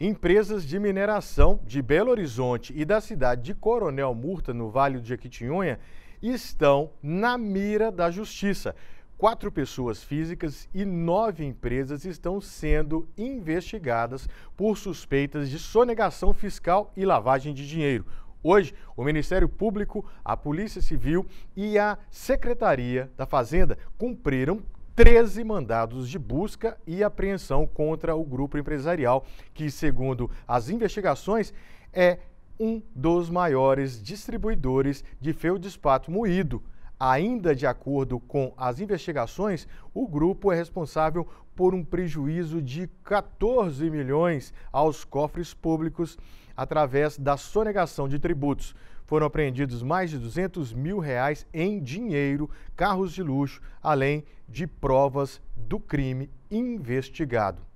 Empresas de mineração de Belo Horizonte e da cidade de Coronel Murta, no Vale do Jequitinhonha, estão na mira da justiça. Quatro pessoas físicas e nove empresas estão sendo investigadas por suspeitas de sonegação fiscal e lavagem de dinheiro. Hoje, o Ministério Público, a Polícia Civil e a Secretaria da Fazenda cumpriram 13 mandados de busca e apreensão contra o grupo empresarial, que, segundo as investigações, é um dos maiores distribuidores de feu moído Ainda de acordo com as investigações, o grupo é responsável por um prejuízo de 14 milhões aos cofres públicos através da sonegação de tributos. Foram apreendidos mais de 200 mil reais em dinheiro, carros de luxo, além de provas do crime investigado.